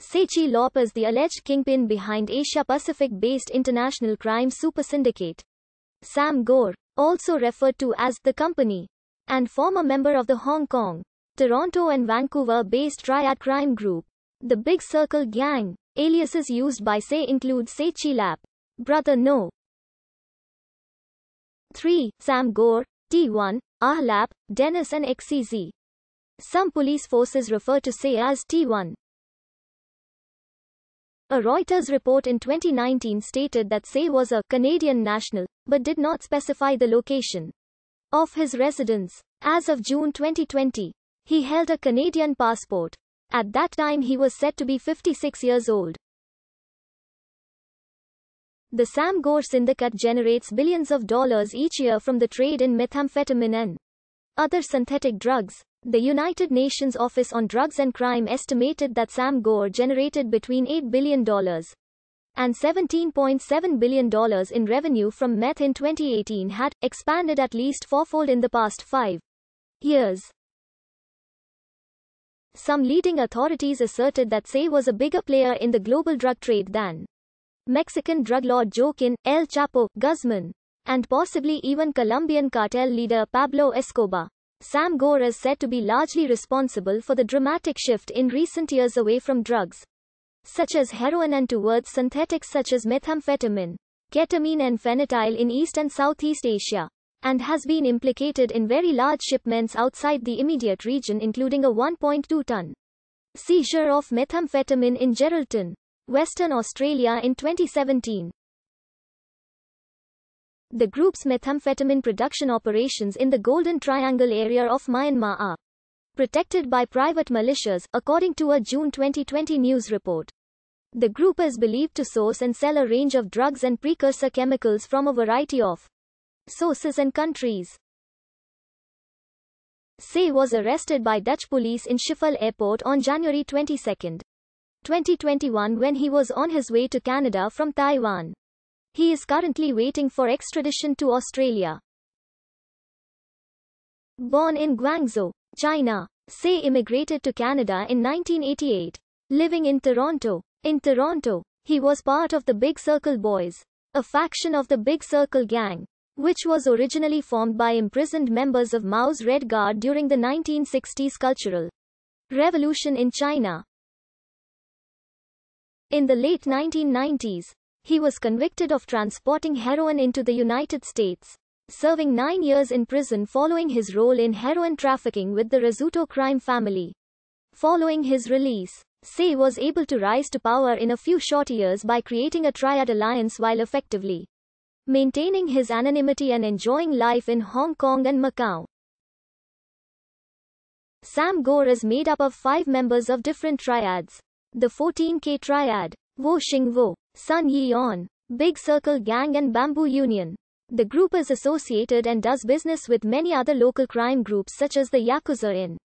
Sechi Lop is the alleged kingpin behind Asia-Pacific-based international crime super syndicate. Sam Gore, also referred to as the company, and former member of the Hong Kong, Toronto and Vancouver-based Triad crime group. The Big Circle Gang, aliases used by Say include Sechi Lap, Brother No. 3. Sam Gore, T1, Ahlap, Dennis and XCZ. Some police forces refer to Say as T1. A Reuters report in 2019 stated that Say was a Canadian national, but did not specify the location of his residence. As of June 2020, he held a Canadian passport. At that time, he was said to be 56 years old. The Sam Gore Syndicate generates billions of dollars each year from the trade in methamphetamine and other synthetic drugs. The United Nations Office on Drugs and Crime estimated that Sam Gore generated between $8 billion and $17.7 billion in revenue from meth in 2018 had expanded at least fourfold in the past five years. Some leading authorities asserted that SAY was a bigger player in the global drug trade than Mexican drug lord Joaquin El Chapo Guzman and possibly even Colombian cartel leader Pablo Escobar. Sam Gore is said to be largely responsible for the dramatic shift in recent years away from drugs such as heroin and towards synthetics such as methamphetamine, ketamine and phenetyl in East and Southeast Asia and has been implicated in very large shipments outside the immediate region including a 1.2 ton seizure of methamphetamine in Geraldton, Western Australia in 2017. The group's methamphetamine production operations in the Golden Triangle area of Myanmar are protected by private militias, according to a June 2020 news report. The group is believed to source and sell a range of drugs and precursor chemicals from a variety of sources and countries. Say was arrested by Dutch police in Schiphol Airport on January 22, 2021 when he was on his way to Canada from Taiwan. He is currently waiting for extradition to Australia. Born in Guangzhou, China, Say immigrated to Canada in 1988. Living in Toronto. In Toronto, he was part of the Big Circle Boys, a faction of the Big Circle Gang, which was originally formed by imprisoned members of Mao's Red Guard during the 1960s Cultural Revolution in China. In the late 1990s, he was convicted of transporting heroin into the United States, serving nine years in prison following his role in heroin trafficking with the Rizzuto crime family. Following his release, Say was able to rise to power in a few short years by creating a triad alliance while effectively maintaining his anonymity and enjoying life in Hong Kong and Macau. Sam Gore is made up of five members of different triads. The 14K triad, Wo Xingwo, Sun Yeon, Big Circle Gang and Bamboo Union. The group is associated and does business with many other local crime groups such as the Yakuza in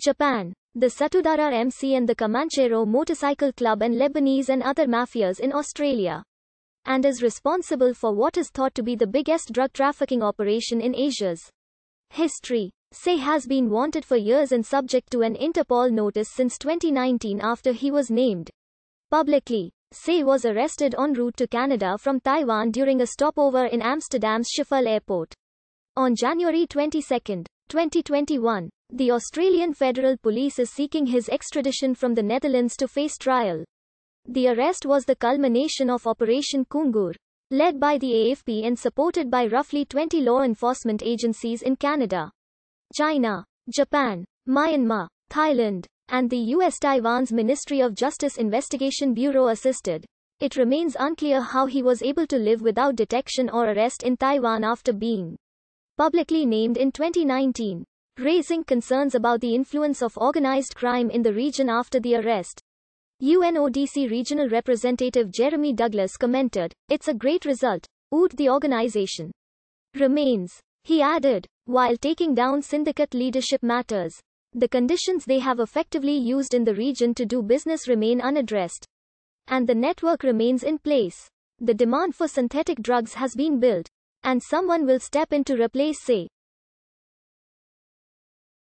Japan, the Satudara MC and the Comanchero Motorcycle Club and Lebanese and other mafias in Australia. And is responsible for what is thought to be the biggest drug trafficking operation in Asia's history. Say has been wanted for years and subject to an Interpol notice since 2019 after he was named publicly. Say was arrested en route to Canada from Taiwan during a stopover in Amsterdam's Schiphol Airport. On January 22, 2021, the Australian Federal Police is seeking his extradition from the Netherlands to face trial. The arrest was the culmination of Operation Kungur, led by the AFP and supported by roughly 20 law enforcement agencies in Canada, China, Japan, Myanmar, Thailand, and the U.S. Taiwan's Ministry of Justice Investigation Bureau assisted. It remains unclear how he was able to live without detection or arrest in Taiwan after being publicly named in 2019, raising concerns about the influence of organized crime in the region after the arrest. UNODC Regional Representative Jeremy Douglas commented, It's a great result. Oot the organization remains. He added, while taking down syndicate leadership matters, the conditions they have effectively used in the region to do business remain unaddressed. And the network remains in place. The demand for synthetic drugs has been built. And someone will step in to replace, say,